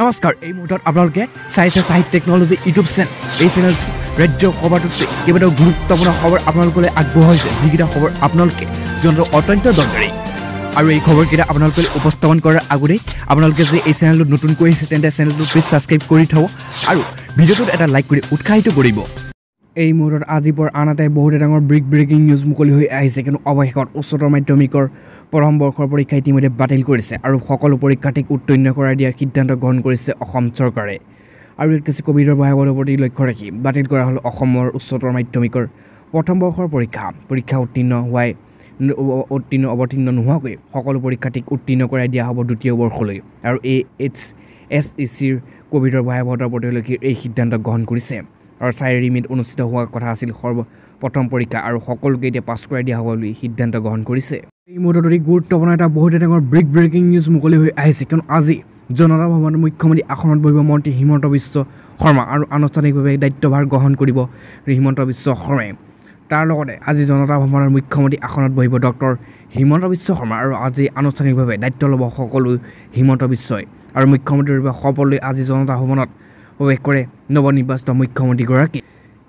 নমস্কাৰ এই মুহূৰ্তত আপোনালোকে চাইছে চাহিব টেকনলজি ইউটিউব চেনেল এই চেনেল ৰাজ্য সভাটোত কেইবাটাও গুৰুত্বপূৰ্ণ খবৰ আপোনালোকলৈ আগবঢ়াইছে যিকেইটা খবৰ আপোনালোকে জনাটো অত্যন্ত দৰকাৰী আৰু এই খবৰকেইটা আপোনালোকলৈ উপস্থাপন কৰাৰ আগতেই আপোনালোকে যদি এই চেনেলটোত নতুনকৈ আহিছে তেন্তে চেনেলটো প্লিজ ছাবস্ক্ৰাইব কৰি থ'ব আৰু ভিডিঅ'টোত এটা লাইক কৰি উৎসাহিত কৰিব এই মুহূৰ্তত আজি পৰ আন এটাই বহুতে ডাঙৰ ব্ৰিক ব্ৰেকিং নিউজ মুকলি হৈ আহিছে কিন্তু অৱশেষত উচ্চতৰ মাধ্যমিকৰ প্ৰথম বৰ্ষৰ পৰীক্ষা ইতিমধ্যে বাতিল কৰিছে আৰু সকলো পৰীক্ষাৰ্থীক উত্তীৰ্ণ কৰাই দিয়াৰ সিদ্ধান্ত গ্ৰহণ কৰিছে অসম চৰকাৰে আৰু ইয়াত কিছু কভিডৰ ভয়াৱতাৰ প্ৰতি লক্ষ্য ৰাখি বাতিল কৰা হ'ল অসমৰ উচ্চতৰ মাধ্যমিকৰ প্ৰথম বৰ্ষৰ পৰীক্ষা পৰীক্ষা উত্তীৰ্ণ হোৱাই উত্তীৰ্ণ অৱতীৰ্ণ নোহোৱাকৈ সকলো পৰীক্ষাৰ্থীক উত্তীৰ্ণ কৰাই দিয়া হ'ব দ্বিতীয় বৰ্ষলৈ আৰু এ এইচ এছ ই চিৰ কভিডৰ ভয়াৱহতাৰ প্ৰতি লক্ষ্য এই সিদ্ধান্ত গ্ৰহণ কৰিছে আৰু চাৰি ৰিমিট অনুষ্ঠিত হোৱাৰ কথা আছিল সৰ্ব প্ৰথম পৰীক্ষা আৰু সকলোকে এতিয়া পাছ কৰাই দিয়া হ'ব বুলি সিদ্ধান্ত গ্ৰহণ কৰিছে এই মুহূৰ্তত অতি গুৰুত্বপূৰ্ণ এটা বহুতে ডাঙৰ ব্ৰেক ব্ৰেকিং নিউজ মুকলি হৈ আহিছে কিয়নো আজি জনতা ভৱনৰ মুখ্যমন্ত্ৰী আসনত বহিব মন্ত্ৰী হিমন্ত বিশ্ব শৰ্মা আৰু আনুষ্ঠানিকভাৱে দায়িত্বভাৰ গ্ৰহণ কৰিব হিমন্ত বিশ্ব শৰ্মাই তাৰ লগতে আজি জনতা ভৱনৰ মুখ্যমন্ত্ৰী আসনত বহিব ডক্টৰ হিমন্ত বিশ্ব শৰ্মা আৰু আজি আনুষ্ঠানিকভাৱে দায়িত্ব ল'ব সকলো হিমন্ত বিশ্বই আৰু মুখ্যমন্ত্ৰীৰূপে সকলোৱে আজি জনতা ভৱনত প্ৰৱেশ কৰে নৱ নিৰ্বাচিত মুখ্যমন্ত্ৰীগৰাকী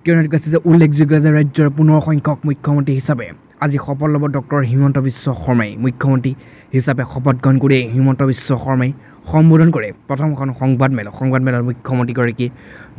কিয়নো কৈছে যে উল্লেখযোগ্য যে ৰাজ্যৰ পুনৰ সংখ্যক মুখ্যমন্ত্ৰী হিচাপে আজি শপত ল'ব ডক্টৰ হিমন্ত বিশ্ব শৰ্মাই মুখ্যমন্ত্ৰী হিচাপে শপত গ্ৰহণ কৰি হিমন্ত বিশ্ব শৰ্মাই সম্বোধন কৰে প্ৰথমখন সংবাদমেল সংবাদমেলত মুখ্যমন্ত্ৰীগৰাকী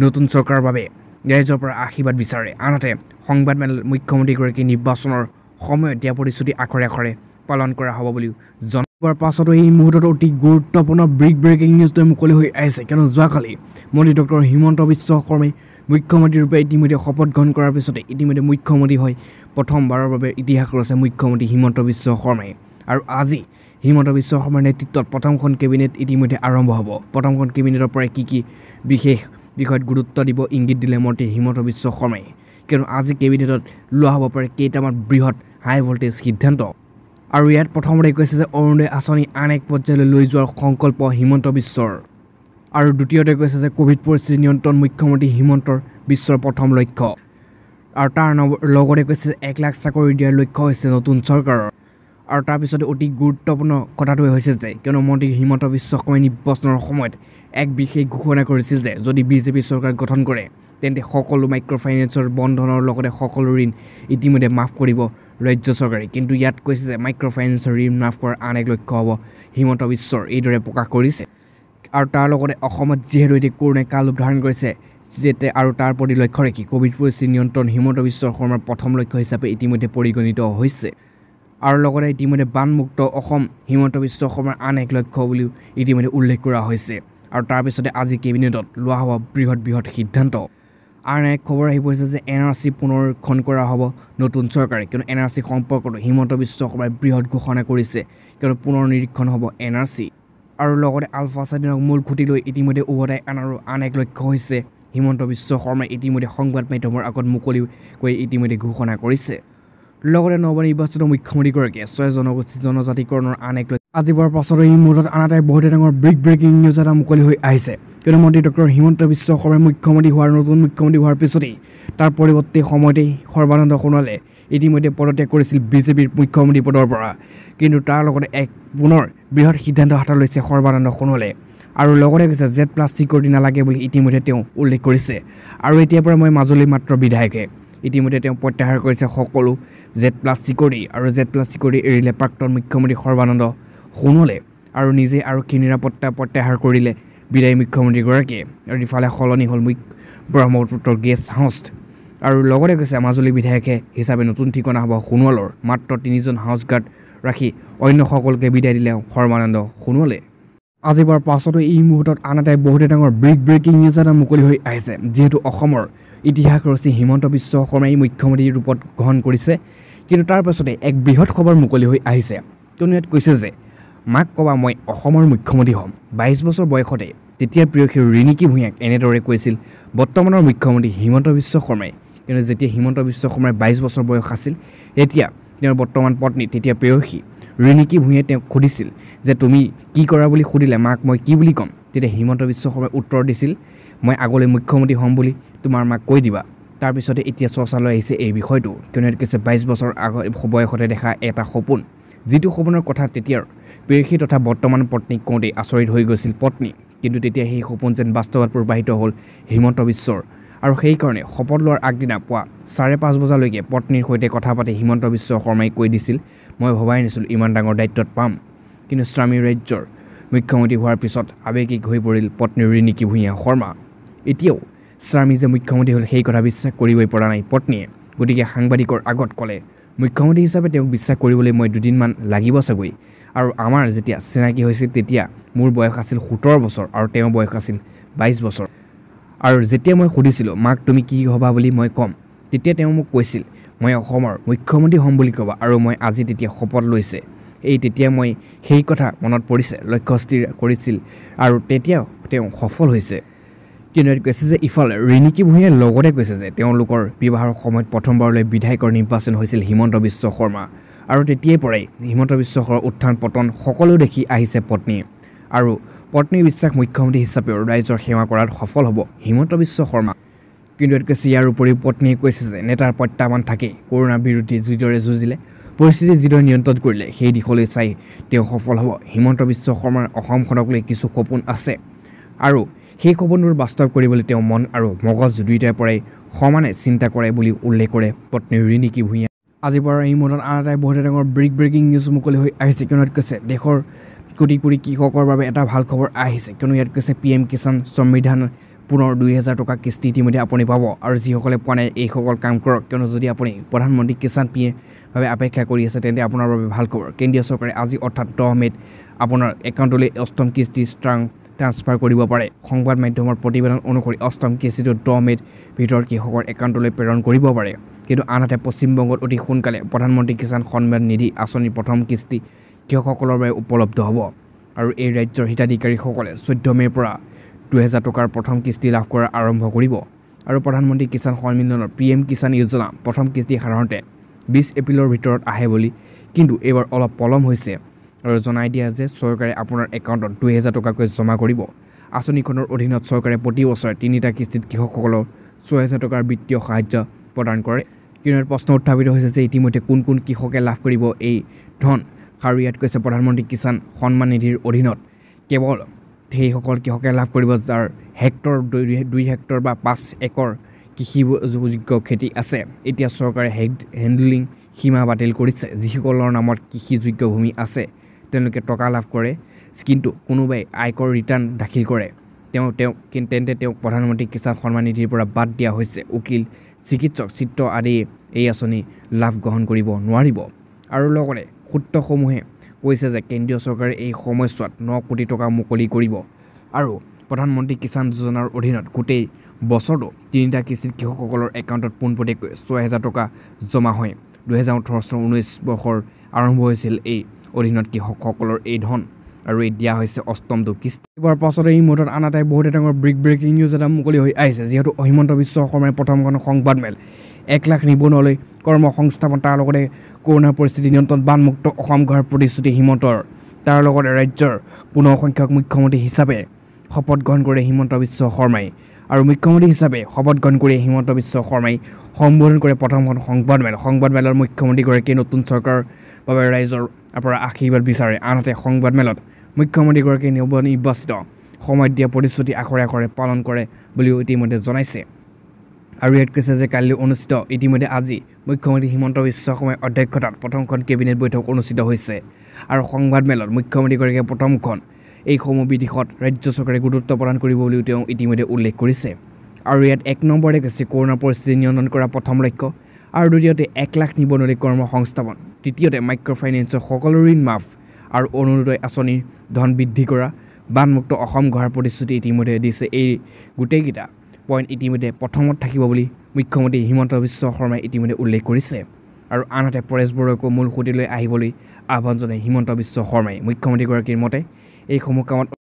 নতুন চৰকাৰৰ বাবে ৰাইজৰ পৰা আশীৰ্বাদ বিচাৰে আনহাতে সংবাদমেল মুখ্যমন্ত্ৰীগৰাকী নিৰ্বাচনৰ সময়ত দিয়া প্ৰতিশ্ৰুতি আখৰে আখৰে পালন কৰা হ'ব বুলিও জন হোৱাৰ পাছতো এই মুহূৰ্তত অতি গুৰুত্বপূৰ্ণ ব্ৰিক ব্ৰেকিং নিউজটোৱে মুকলি হৈ আহিছে কিয়নো যোৱাকালি মন্ত্ৰী ডক্টৰ হিমন্ত বিশ্ব শৰ্মাই মুখ্যমন্ত্ৰীৰূপে ইতিমধ্যে শপত গ্ৰহণ কৰাৰ পিছতে ইতিমধ্যে মুখ্যমন্ত্ৰী হয় প্ৰথমবাৰৰ বাবে ইতিহাস ৰচে মুখ্যমন্ত্ৰী হিমন্ত বিশ্ব শৰ্মাই আৰু আজি হিমন্ত বিশ্ব শৰ্মাৰ নেতৃত্বত প্ৰথমখন কেবিনেট ইতিমধ্যে আৰম্ভ হ'ব প্ৰথমখন কেবিনেটৰ পৰাই কি কি বিশেষ বিষয়ত গুৰুত্ব দিব ইংগিত দিলে মন্ত্ৰী হিমন্ত বিশ্ব শৰ্মাই কিয়নো আজি কেবিনেটত লোৱা হ'ব পাৰে কেইটামান বৃহৎ হাই ভল্টেজ সিদ্ধান্ত আৰু ইয়াত প্ৰথমতে কৈছে যে অৰুণোদয় আঁচনি আন এক পৰ্যায়লৈ লৈ যোৱাৰ সংকল্প হিমন্ত বিশ্বৰ আৰু দ্বিতীয়তে কৈছে যে ক'ভিড পৰিস্থিতি নিয়ন্ত্ৰণ মুখ্যমন্ত্ৰী হিমন্তৰ বিশ্বৰ প্ৰথম লক্ষ্য আৰু তাৰ নৱ লগতে কৈছে যে এক লাখ চাকৰি দিয়াৰ লক্ষ্য হৈছে নতুন চৰকাৰৰ আৰু তাৰপিছতে অতি গুৰুত্বপূৰ্ণ কথাটোৱে হৈছে যে কিয়নো মন্ত্ৰী হিমন্ত বিশ্ব শৰ্মাই নিৰ্বাচনৰ সময়ত এক বিশেষ ঘোষণা কৰিছিল যে যদি বিজেপি চৰকাৰ গঠন কৰে তেন্তে সকলো মাইক্ৰ' ফাইনেন্সৰ বন্ধনৰ লগতে সকলো ঋণ ইতিমধ্যে মাফ কৰিব ৰাজ্য চৰকাৰে কিন্তু ইয়াত কৈছে যে মাইক্ৰ' ফাইনেন্সৰ ঋণ মাফ কৰাৰ আন এক লক্ষ্য হ'ব হিমন্ত বিশ্বৰ এইদৰে প্ৰকাশ কৰিছে আৰু তাৰ লগতে অসমত যিহেতু এতিয়া কৰোণে কালোপ ধাৰণ কৰিছে যেতিয়া আৰু তাৰ প্ৰতি লক্ষ্য ৰাখি ক'ভিড পৰিস্থিতি নিয়ন্ত্ৰণ হিমন্ত বিশ্ব শৰ্মাৰ প্ৰথম লক্ষ্য হিচাপে ইতিমধ্যে পৰিগণিত হৈছে আৰু লগতে ইতিমধ্যে বানমুক্ত অসম হিমন্ত বিশ্ব শৰ্মাৰ আন এক লক্ষ্য বুলিও ইতিমধ্যে উল্লেখ কৰা হৈছে আৰু তাৰপিছতে আজি কেবিনেটত লোৱা হোৱা বৃহৎ বৃহৎ সিদ্ধান্ত আন এক খবৰ আহি পৰিছে যে এন আৰ চি পুনৰীক্ষণ কৰা হ'ব নতুন চৰকাৰে কিয়নো এন আৰ চি সম্পৰ্কটো হিমন্ত বিশ্ব শৰ্মাই বৃহৎ ঘোষণা কৰিছে কিয়নো পুনৰ নিৰীক্ষণ হ'ব এন আৰ চি আৰু লগতে আলফা স্বাধীনক মূল খুটি লৈ ইতিমধ্যে উভতাই অনাৰো আন এক লক্ষ্য হৈছে হিমন্ত বিশ্ব শৰ্মাই ইতিমধ্যে সংবাদ মাধ্যমৰ আগত মুকলি কৰি ইতিমধ্যে ঘোষণা কৰিছে লগতে নৱ নিৰ্বাচিত মুখ্যমন্ত্ৰীগৰাকীয়ে ছয় জনগোষ্ঠী জনজাতিকৰণৰ আন এক লক্ষ্য আজি আজিবাৰ পাছতো এই মূলত আন এটাই বহুতে ডাঙৰ ব্ৰেক ব্ৰেকিং নিউজ এটা মুকলি হৈ আহিছে কিয়নো মন্ত্ৰী ডক্টৰ হিমন্ত বিশ্ব শৰ্মাই মুখ্যমন্ত্ৰী হোৱাৰ নতুন মুখ্যমন্ত্ৰী হোৱাৰ পিছতেই তাৰ পৰিৱৰ্তী সময়তেই সৰ্বানন্দ সোণোৱালে ইতিমধ্যে পদত্যাগ কৰিছিল বিজেপিৰ মুখ্যমন্ত্ৰী পদৰ পৰা কিন্তু তাৰ লগতে এক পুনৰ বৃহৎ সিদ্ধান্ত হাতত লৈছে সৰ্বানন্দ সোণোৱালে আৰু লগতে কৈছে জেট প্লাষ্টিকৰ দি নালাগে বুলি ইতিমধ্যে তেওঁ উল্লেখ কৰিছে আৰু এতিয়াৰ পৰা মই মাজুলীৰ মাত্ৰ বিধায়কে ইতিমধ্যে তেওঁ প্ৰত্যাহাৰ কৰিছে সকলো জেট প্লাষ্টিকৰি আৰু জেট প্লাষ্টিকৰি এৰিলে প্ৰাক্তন মুখ্যমন্ত্ৰী সৰ্বানন্দ সোণোৱালে আৰু নিজে আৰক্ষী নিৰাপত্তা প্ৰত্যাহাৰ কৰিলে বিদায়ী মুখ্যমন্ত্ৰীগৰাকীয়ে আৰু ইফালে সলনি হ'ল ব্ৰহ্মপুত্ৰৰ গেষ্ট হাউচ আৰু লগতে কৈছে মাজুলী বিধায়কে হিচাপে নতুন ঠিকনা হ'ব সোণোৱালৰ মাত্ৰ তিনিজন হাউচ গাৰ্ড ৰাখি অন্য সকলোকে বিদায় দিলে সৰ্বানন্দ সোণোৱালে আজি বাৰ পাছতো এই মুহূৰ্তত আন এটাই বহুতে ডাঙৰ ব্ৰেক ব্ৰেকিং নিউজ এটা মুকলি হৈ আহিছে যিহেতু অসমৰ ইতিহাস ৰচি হিমন্ত বিশ্ব শৰ্মাই মুখ্যমন্ত্ৰীৰ ৰূপত গ্ৰহণ কৰিছে কিন্তু তাৰ পাছতে এক বৃহৎ খবৰ মুকলি হৈ আহিছে কিয়নো ইয়াত কৈছে যে মাক কবা মই অসমৰ মুখ্যমন্ত্ৰী হ'ম বাইছ বছৰ বয়সতে তেতিয়াৰ প্ৰিয়সী ৰিণিকী ভূঞাক এনেদৰে কৈছিল বৰ্তমানৰ মুখ্যমন্ত্ৰী হিমন্ত বিশ্ব শৰ্মাই কিন্তু যেতিয়া হিমন্ত বিশ্ব শৰ্মাই বাইছ বছৰ বয়স আছিল তেতিয়া তেওঁৰ বৰ্তমান পত্নী তেতিয়া প্ৰেয়সী ৰিণিকী ভূঞে তেওঁক সুধিছিল যে তুমি কি কৰা বুলি সুধিলে মাক মই কি বুলি ক'ম তেতিয়া হিমন্ত বিশ্ব শৰ্মাই উত্তৰ দিছিল মই আগলৈ মুখ্যমন্ত্ৰী হ'ম বুলি তোমাৰ মাক কৈ দিবা তাৰপিছতে এতিয়া চৰ্চালৈ আহিছে এই বিষয়টো কিয়নো কৈছে বাইছ বছৰ আগ বয়সতে দেখা এটা সপোন যিটো সপোনৰ কথা তেতিয়াৰ প্ৰেয়সী তথা বৰ্তমান পত্নীক কওঁতেই আচৰিত হৈ গৈছিল পত্নী কিন্তু তেতিয়া সেই সপোন যেন বাস্তৱত প্ৰবাহিত হ'ল হিমন্ত বিশ্বৰ আৰু সেইকাৰণে শপত লোৱাৰ আগদিনা পুৱা চাৰে পাঁচ বজালৈকে পত্নীৰ সৈতে কথা পাতি হিমন্ত বিশ্ব শৰ্মাই কৈ দিছিল মই ভবাই নাছিলোঁ ইমান ডাঙৰ দায়িত্বত পাম কিন্তু স্বামী ৰাজ্যৰ মুখ্যমন্ত্ৰী হোৱাৰ পিছত আৱেগিক হৈ পৰিল পত্নী ৰিণিকি ভূঞা শৰ্মা এতিয়াও স্বামী যে মুখ্যমন্ত্ৰী হ'ল সেই কথা বিশ্বাস কৰিবই পৰা নাই পত্নীয়ে গতিকে সাংবাদিকৰ আগত ক'লে মুখ্যমন্ত্ৰী হিচাপে তেওঁক বিশ্বাস কৰিবলৈ মই দুদিনমান লাগিব চাগৈ আৰু আমাৰ যেতিয়া চিনাকি হৈছিল তেতিয়া মোৰ বয়স আছিল সোতৰ বছৰ আৰু তেওঁৰ বয়স আছিল বাইছ বছৰ আৰু যেতিয়া মই সুধিছিলোঁ মাক তুমি কি হ'বা বুলি মই ক'ম তেতিয়া তেওঁ মোক কৈছিল মই অসমৰ মুখ্যমন্ত্ৰী হ'ম বুলি ক'বা আৰু মই আজি তেতিয়া শপত লৈছে এই তেতিয়া মই সেই কথা মনত পৰিছে লক্ষ্য স্থিৰ কৰিছিল আৰু তেতিয়াও তেওঁ সফল হৈছে কিন্তু কৈছে যে ইফালে ৰিণিকী ভূঞাই লগতে কৈছে যে তেওঁলোকৰ বিবাহৰ সময়ত প্ৰথমবাৰলৈ বিধায়কৰ নিৰ্বাচন হৈছিল হিমন্ত বিশ্ব শৰ্মা আৰু তেতিয়াৰ পৰাই হিমন্ত বিশ্ব শৰ্মাৰ উত্থান পতন সকলো দেখি আহিছে পত্নী আৰু পত্নী বিশ্বাস মুখ্যমন্ত্ৰী হিচাপেও ৰাইজৰ সেৱা কৰাত সফল হ'ব হিমন্ত বিশ্ব শৰ্মা কিন্তু এতিয়া ইয়াৰ উপৰিও পত্নীয়ে কৈছে যে নেতাৰ প্ৰত্যাহ্বান থাকেই কৰোণাৰ বিৰোধী যিদৰে যুঁজিলে পৰিস্থিতি যিদৰে নিয়ন্ত্ৰণ কৰিলে সেই দিশলৈ চাই তেওঁ সফল হ'ব হিমন্ত বিশ্ব শৰ্মাৰ অসমখনক লৈ কিছু সপোন আছে আৰু সেই সপোনবোৰ বাস্তৱ কৰিবলৈ তেওঁ মন আৰু মগজ দুয়োটাৰ পৰাই সমানে চিন্তা কৰে বুলি উল্লেখ কৰে পত্নী ঋণিকী ভূঞা আজি পৰা এই মুহূৰ্তত আন এটাই বহুতে ডাঙৰ ব্ৰেক ব্ৰেকিং নিউজ মুকলি হৈ আহিছে কিয়নো ইয়াত কৈছে দেশৰ কোটি কোটি কৃষকৰ বাবে এটা ভাল খবৰ আহিছে কিয়নো ইয়াত কৈছে পি এম কিষাণ সংবিধান পুনৰ দুই হেজাৰ টকা কিস্তি ইতিমধ্যে আপুনি পাব আৰু যিসকলে পোৱা নাই এইসকল কাম কৰক কিয়নো যদি আপুনি প্ৰধানমন্ত্ৰী কিষাণ পি এভাৱে অপেক্ষা কৰি আছে তেন্তে আপোনাৰ বাবে ভাল খবৰ কেন্দ্ৰীয় চৰকাৰে আজি অৰ্থাৎ দহ মে'ত আপোনাৰ একাউণ্টলৈ অষ্টম কিস্তি ষ্ট্ৰাং ট্ৰান্সফাৰ কৰিব পাৰে সংবাদ মাধ্যমৰ প্ৰতিবেদন অনুসৰি অষ্টম কিস্তিটো দহ মে'ত ভিতৰত কৃষকৰ একাউণ্টলৈ প্ৰেৰণ কৰিব পাৰে কিন্তু আনহাতে পশ্চিমবংগত অতি সোনকালে প্ৰধানমন্ত্ৰী কিষাণ সন্মান নিধি আঁচনিৰ প্ৰথম কিস্তি কৃষকসকলৰ বাবে উপলব্ধ হ'ব আৰু এই ৰাজ্যৰ হিতাধিকাৰীসকলে চৈধ্য মে'ৰ পৰা দুহেজাৰ টকাৰ প্ৰথম কিস্তি লাভ কৰা আৰম্ভ কৰিব আৰু প্ৰধানমন্ত্ৰী কিষাণ সন্মিলনৰ পি এম কিষাণ য়োজনা প্ৰথম কিস্তি সাধাৰণতে বিছ এপ্ৰিলৰ ভিতৰত আহে বুলি কিন্তু এইবাৰ অলপ পলম হৈছে আৰু জনাই দিয়া যে চৰকাৰে আপোনাৰ একাউণ্টত দুহেজাৰ টকাকৈ জমা কৰিব আঁচনিখনৰ অধীনত চৰকাৰে প্ৰতি বছৰে তিনিটা কিস্তিত কৃষকসকলৰ ছহেজাৰ টকাৰ বিত্তীয় সাহায্য প্ৰদান কৰে কিন্তু প্ৰশ্ন উত্থাপিত হৈছে যে ইতিমধ্যে কোন কোন কৃষকে লাভ কৰিব এই ধন আৰু ইয়াত কৈছে প্ৰধানমন্ত্ৰী কিষাণ সন্মান নিধিৰ অধীনত কেৱল সেইসকল কৃষকে লাভ কৰিব যাৰ হেক্টৰ দুই দুই হেক্টৰ বা পাঁচ একৰ কৃষি যোগ্য খেতি আছে এতিয়া চৰকাৰে হে হেণ্ডলিং সীমা বাতিল কৰিছে যিসকলৰ নামত কৃষিযোগ্য ভূমি আছে তেওঁলোকে টকা লাভ কৰে কিন্তু কোনোবাই আয়কৰ ৰিটাৰ্ণ দাখিল কৰে তেওঁ তেওঁ তেন্তে তেওঁক প্ৰধানমন্ত্ৰী কিষাণ সন্মান নিধিৰ পৰা বাদ দিয়া হৈছে উকিল চিকিৎসক চিত্ৰ আদিয়ে এই আঁচনি লাভ গ্ৰহণ কৰিব নোৱাৰিব আৰু লগতে সূত্ৰসমূহে কৈছে যে কেন্দ্ৰীয় চৰকাৰে এই সময়ছোৱাত ন কোটি টকা মুকলি কৰিব আৰু প্ৰধানমন্ত্ৰী কিষাণ যোজনাৰ অধীনত গোটেই বছৰটো তিনিটা কৃষি কৃষকসকলৰ একাউণ্টত পোনপটীয়াকৈ ছয় হেজাৰ টকা জমা হয় দুহেজাৰ ওঠৰ চনৰ ঊনৈছ বৰ্ষৰ আৰম্ভ হৈছিল এই অধীনত কৃষকসকলৰ এই ধন আৰু এই দিয়া হৈছে অষ্টমটো কিস্তি হোৱাৰ পাছতে এই মুহূৰ্তত আন এটাই বহুতে ডাঙৰ ব্ৰিক ব্ৰেকিং নিউজ এটা মুকলি হৈ আহিছে যিহেতু হিমন্ত বিশ্ব শৰ্মাই প্ৰথমখন সংবাদমেল এক লাখ নিবনুৱালৈ সংস্থাপন তাৰ লগতে কৰোণাৰ পৰিস্থিতি নিয়ন্ত্ৰণ বানমুক্ত অসম গঢ়াৰ প্ৰতিশ্ৰুতি হিমন্তৰ তাৰ লগতে ৰাজ্যৰ পুনৰ সংখ্যক মুখ্যমন্ত্ৰী হিচাপে শপত গ্ৰহণ কৰে হিমন্ত বিশ্ব শৰ্মাই আৰু মুখ্যমন্ত্ৰী হিচাপে শপত গ্ৰহণ কৰি হিমন্ত বিশ্ব শৰ্মাই সম্বোধন কৰে প্ৰথমখন সংবাদমেল সংবাদমেলৰ মুখ্যমন্ত্ৰীগৰাকীয়ে নতুন চৰকাৰৰ বাবে ৰাইজৰ পৰা আশীৰ্বাদ বিচাৰে আনহাতে সংবাদমেলত মুখ্যমন্ত্ৰীগৰাকীয়ে নৱ নিৰ্বাচিত সময়ত দিয়া প্ৰতিশ্ৰুতি আখৰে আখৰে পালন কৰে বুলিও ইতিমধ্যে জনাইছে আৰু ইয়াত কৈছে যে কাইলৈ অনুষ্ঠিত ইতিমধ্যে আজি মুখ্যমন্ত্ৰী হিমন্ত বিশ্ব শৰ্মাৰ অধ্যক্ষতাত প্ৰথমখন কেবিনেট বৈঠক অনুষ্ঠিত হৈছে আৰু সংবাদমেলত মুখ্যমন্ত্ৰীগৰাকীয়ে প্ৰথমখন এইসমূহ বিদেশত ৰাজ্য চৰকাৰে গুৰুত্ব প্ৰদান কৰিব বুলিও তেওঁ ইতিমধ্যে উল্লেখ কৰিছে আৰু ইয়াত এক নম্বৰে কৈছে কৰোণা পৰিস্থিতি নিয়ন্ত্ৰণ কৰা প্ৰথম লক্ষ্য আৰু দ্বিতীয়তে এক লাখ নিবনুৱলী সংস্থাপন তৃতীয়তে মাইক্ৰ ফাইনেন্সৰ সকলো ঋণ মাফ আৰু অৰুণোদয় আঁচনিৰ ধন বৃদ্ধি কৰা বানমুক্ত অসম গঢ়াৰ প্ৰতিশ্ৰুতি ইতিমধ্যে দিছে এই গোটেইকেইটা পইণ্ট ইতিমধ্যে প্ৰথমত থাকিব বুলি মুখ্যমন্ত্ৰী হিমন্ত বিশ্ব শৰ্মাই ইতিমধ্যে উল্লেখ কৰিছে আৰু আনহাতে পৰেশ বৰুৱাকো মূল সুঁতিলৈ আহিবলৈ আহ্বান জনায় হিমন্ত বিশ্ব শৰ্মাই মুখ্যমন্ত্ৰীগৰাকীৰ মতে এইসমূহ কামত